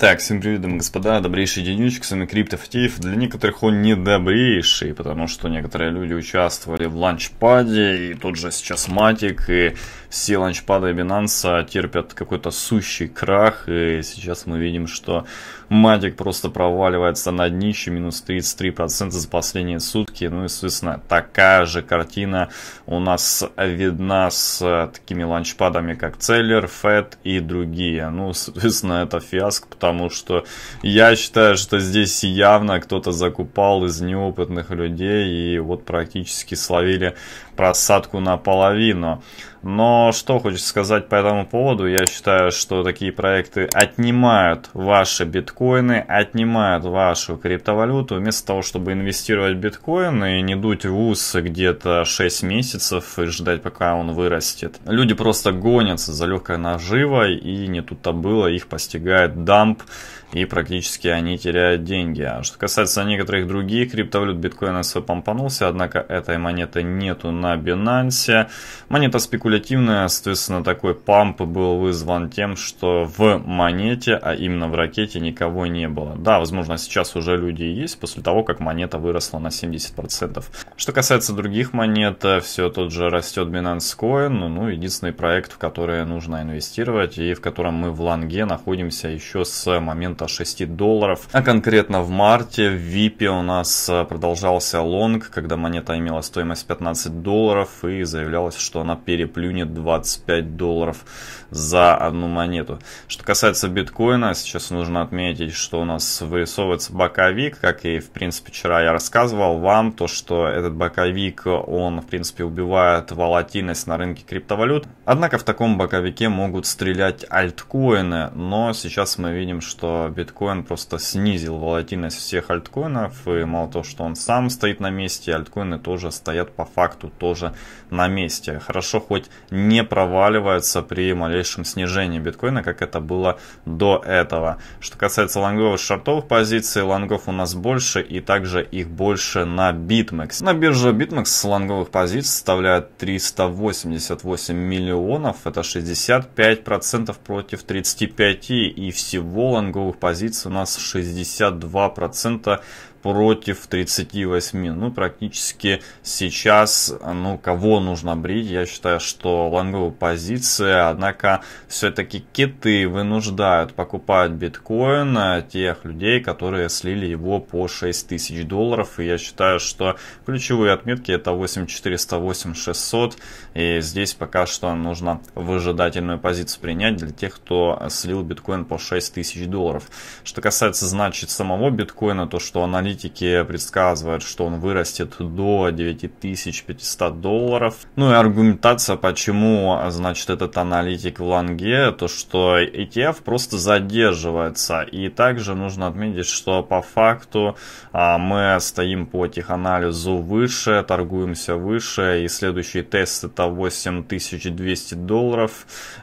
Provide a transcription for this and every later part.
Так, всем привет, дамы и господа, добрейший денечек, с вами Криптофтиев. Для некоторых он не добрейший, потому что некоторые люди участвовали в ланчпаде, и тот же сейчас Матик, и все ланчпады Binance а терпят какой-то сущий крах, и сейчас мы видим, что Матик просто проваливается на днище, минус 33% за последние сутки, ну и, соответственно, такая же картина у нас видна с такими ланчпадами, как Целлер, Фет и другие. Ну, соответственно, это фиаско, потому потому что я считаю, что здесь явно кто-то закупал из неопытных людей и вот практически словили просадку наполовину. Но что хочется сказать по этому поводу, я считаю, что такие проекты отнимают ваши биткоины, отнимают вашу криптовалюту. Вместо того, чтобы инвестировать в биткоин и не дуть в усы где-то 6 месяцев и ждать, пока он вырастет. Люди просто гонятся за легкой наживой, и не тут-то было, их постигает дамп, и практически они теряют деньги. А что касается некоторых других криптовалют, биткоин СВ помпанулся, однако этой монеты нету на на Binance. Монета спекулятивная, соответственно, такой памп был вызван тем, что в монете, а именно в ракете, никого не было. Да, возможно, сейчас уже люди есть, после того, как монета выросла на 70%. Что касается других монет, все тот же растет Binance Coin, ну, ну, единственный проект, в который нужно инвестировать и в котором мы в ланге находимся еще с момента 6 долларов. А конкретно в марте в VIP у нас э, продолжался лонг, когда монета имела стоимость 15 долларов, долларов и заявлялось, что она переплюнет 25 долларов за одну монету. Что касается биткоина, сейчас нужно отметить, что у нас вырисовывается боковик, как и в принципе вчера я рассказывал вам, то что этот боковик, он в принципе убивает волатильность на рынке криптовалют. Однако в таком боковике могут стрелять альткоины, но сейчас мы видим, что биткоин просто снизил волатильность всех альткоинов, и мало того, что он сам стоит на месте, альткоины тоже стоят по факту тоже на месте. Хорошо, хоть не проваливаются при малейшем снижении биткоина, как это было до этого. Что касается лонгов и шортовых позиций, лонгов у нас больше и также их больше на BitMEX. На бирже BitMEX лонговых позиций составляет 388 миллионов, это 65% против 35 и всего лонговых позиций у нас 62% против 38. Ну, практически сейчас, ну, кого нужно брить, я считаю, что лонговая позиция, однако все-таки киты вынуждают покупать биткоин э, тех людей, которые слили его по 6 тысяч долларов, и я считаю, что ключевые отметки это 8400, 8600, и здесь пока что нужно выжидательную позицию принять для тех, кто слил биткоин по 6 тысяч долларов. Что касается, значит, самого биткоина, то, что аналитики аналитики предсказывают, что он вырастет до 9500 долларов. Ну и аргументация, почему, значит, этот аналитик в лонге, то что ETF просто задерживается. И также нужно отметить, что по факту а, мы стоим по теханализу выше, торгуемся выше, и следующий тест это 8200 долларов.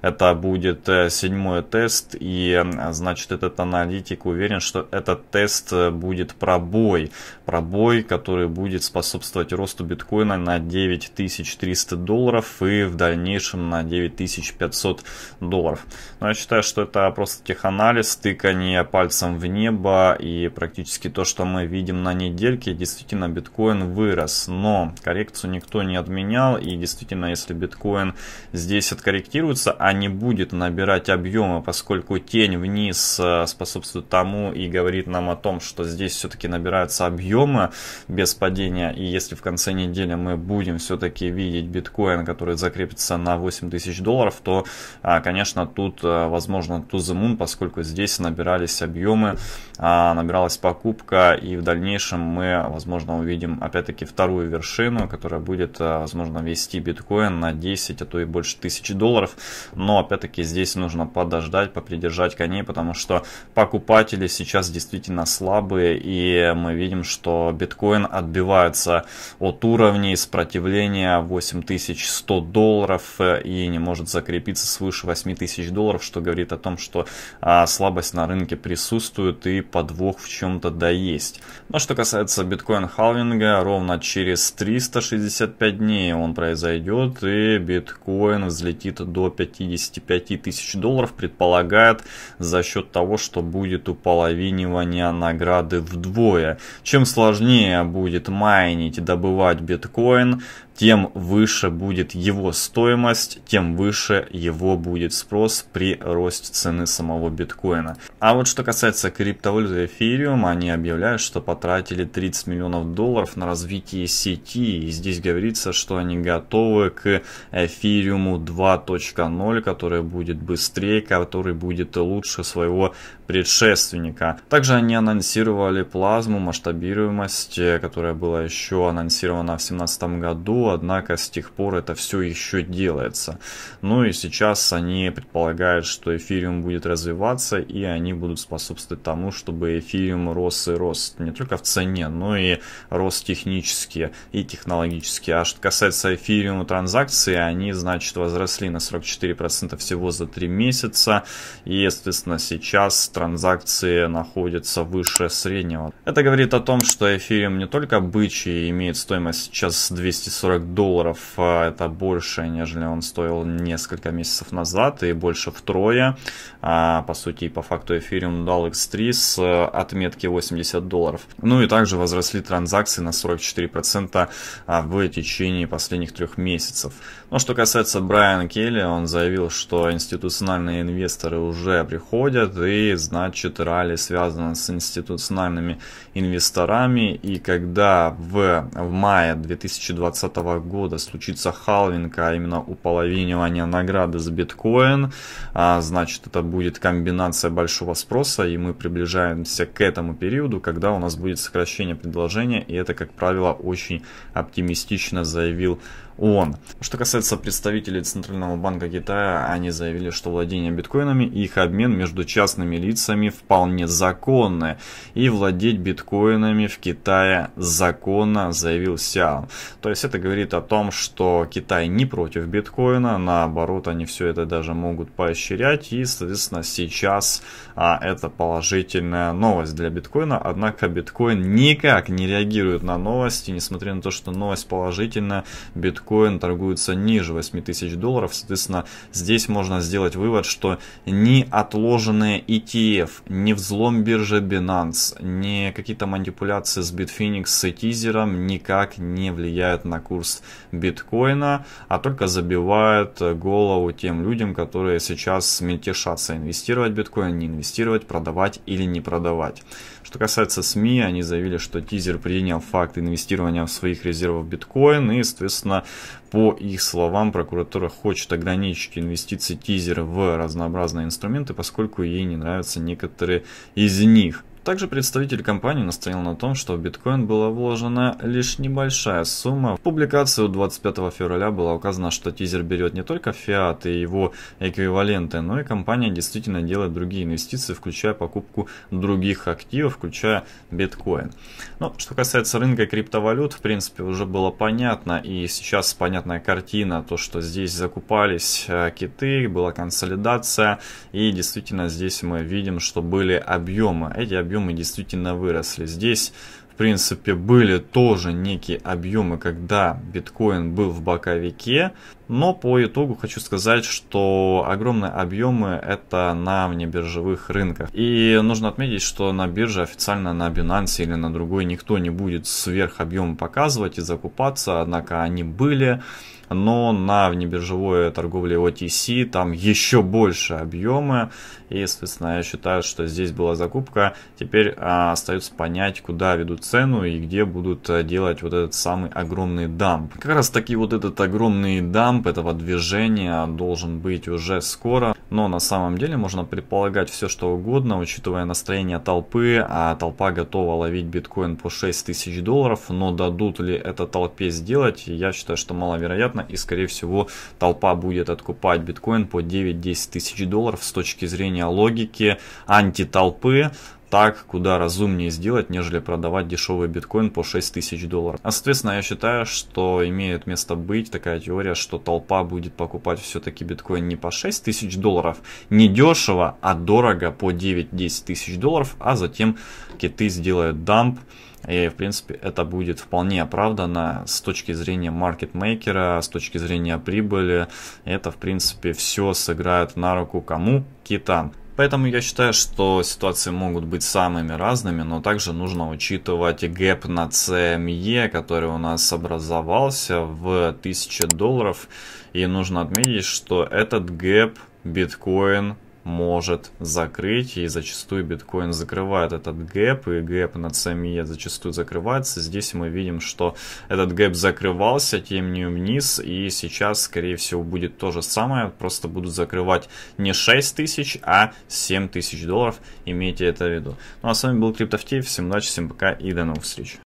Это будет э, седьмой тест, и, а, значит, этот аналитик уверен, что этот тест будет пробован пробой. Пробой, который будет способствовать росту биткоина на 9300 долларов и в дальнейшем на 9500 долларов. Но я считаю, что это просто теханализ, тыкание пальцем в небо и практически то, что мы видим на недельке, действительно биткоин вырос. Но коррекцию никто не отменял и действительно, если биткоин здесь откорректируется, а не будет набирать объемы, поскольку тень вниз э, способствует тому и говорит нам о том, что здесь все-таки набирается набираются объемы без падения. И если в конце недели мы будем все-таки видеть биткоин, который закрепится на 8 тысяч долларов, то, а, конечно, тут а, возможно to the moon, поскольку здесь набирались объемы, а, набиралась покупка, и в дальнейшем мы, возможно, увидим опять-таки вторую вершину, которая будет, возможно, вести биткоин на 10, а то и больше тысяч долларов. Но, опять-таки, здесь нужно подождать, попридержать коней, потому что покупатели сейчас действительно слабые, и мы видим, что биткоин отбивается от уровней сопротивления 8100 долларов э, и не может закрепиться свыше 8000 долларов, что говорит о том, что а, слабость на рынке присутствует и подвох в чем-то да есть. Но что касается биткоин халвинга, ровно через 365 дней он произойдет и биткоин взлетит до 55 тысяч долларов, предполагает за счет того, что будет уполовинивание награды вдвое чем сложнее будет майнить и добывать биткоин, тем выше будет его стоимость, тем выше его будет спрос при росте цены самого биткоина. А вот что касается криптовалюты эфириум, они объявляют, что потратили 30 миллионов долларов на развитие сети, и здесь говорится, что они готовы к эфириуму 2.0, который будет быстрее, который будет лучше своего предшественника. Также они анонсировали плазму масштабируемости, которая была еще анонсирована в 2017 году, однако с тех пор это все еще делается. Ну и сейчас они предполагают, что эфириум будет развиваться, и они будут способствовать тому, чтобы эфириум рос и рос. Не только в цене, но и рос технически и технологически. А что касается эфириума транзакции, они, значит, возросли на 44% всего за 3 месяца. И, естественно, сейчас транзакции находятся выше среднего. Это говорит о том, что эфириум не только бычий имеет стоимость сейчас 240 долларов, а это больше, нежели он стоил несколько месяцев назад и больше втрое. А, по сути и по факту эфириум дал X3 с э, отметки 80 долларов. Ну и также возросли транзакции на 44% а, в течение последних трех месяцев. Но ну, что касается Брайана Келли, он заявил, что институциональные инвесторы уже приходят и значит ралли связано с институциональными инвесторами нами, и когда в, в мае 2020 года случится халвинг, а именно уполовинивание награды с биткоин, а, значит это будет комбинация большого спроса, и мы приближаемся к этому периоду, когда у нас будет сокращение предложения, и это, как правило, очень оптимистично заявил он. Что касается представителей Центрального банка Китая, они заявили, что владение биткоинами и их обмен между частными лицами вполне законны. И владеть биткоинами в Китае законно, заявил Сиан. То есть это говорит о том, что Китай не против биткоина, наоборот, они все это даже могут поощрять. И, соответственно, сейчас а, это положительная новость для биткоина. Однако биткоин никак не реагирует на новости, несмотря на то, что новость положительная, биткоин биткоин торгуется ниже 8 тысяч долларов. Соответственно, здесь можно сделать вывод, что ни отложенные ETF, ни взлом биржи Binance, ни какие-то манипуляции с Bitfinex, с тизером никак не влияют на курс биткоина, а только забивают голову тем людям, которые сейчас мельтешатся инвестировать биткоин, не инвестировать, продавать или не продавать. Что касается СМИ, они заявили, что тизер принял факт инвестирования в своих резервов биткоин и, соответственно, по их словам, прокуратура хочет ограничить инвестиции тизера в разнообразные инструменты, поскольку ей не нравятся некоторые из них. Также представитель компании настоял на том, что в биткоин была вложена лишь небольшая сумма. В публикацию 25 февраля было указано, что тизер берет не только фиат и его эквиваленты, но и компания действительно делает другие инвестиции, включая покупку других активов, включая биткоин. Но ну, что касается рынка криптовалют, в принципе, уже было понятно и сейчас понятная картина, то что здесь закупались э, киты, была консолидация и действительно здесь мы видим, что были объемы. Эти объемы объемы действительно выросли. Здесь, в принципе, были тоже некие объемы, когда биткоин был в боковике, но по итогу хочу сказать, что огромные объемы это на внебиржевых рынках. И нужно отметить, что на бирже официально на Binance или на другой никто не будет сверх сверхобъемы показывать и закупаться, однако они были но на внебиржевой торговле OTC там еще больше объемы, и, соответственно, я считаю, что здесь была закупка. Теперь а, остается понять, куда ведут цену и где будут э, делать вот этот самый огромный дамп. Как раз таки вот этот огромный дамп этого движения а, должен быть уже скоро но на самом деле можно предполагать все что угодно, учитывая настроение толпы, а толпа готова ловить биткоин по 6 тысяч долларов, но дадут ли это толпе сделать, я считаю, что маловероятно, и скорее всего толпа будет откупать биткоин по 9-10 тысяч долларов с точки зрения логики антитолпы, так куда разумнее сделать, нежели продавать дешевый биткоин по 6 тысяч долларов. А соответственно я считаю, что имеет место быть такая теория, что толпа будет покупать все-таки биткоин не по 6 тысяч долларов, не дешево, а дорого по 9-10 тысяч долларов, а затем киты сделают дамп. И, в принципе, это будет вполне оправдано с точки зрения маркетмейкера, с точки зрения прибыли. Это, в принципе, все сыграет на руку кому? Китам. Поэтому я считаю, что ситуации могут быть самыми разными, но также нужно учитывать гэп на CME, эм который у нас образовался в 1000 долларов. И нужно отметить, что этот гэп биткоин может закрыть, и зачастую биткоин закрывает этот гэп, и гэп над самим зачастую закрывается. Здесь мы видим, что этот гэп закрывался темнее вниз, и сейчас, скорее всего, будет то же самое, просто будут закрывать не 6 тысяч, а 7 тысяч долларов, имейте это в виду. Ну а с вами был CryptoFT, всем удачи, всем пока и до новых встреч.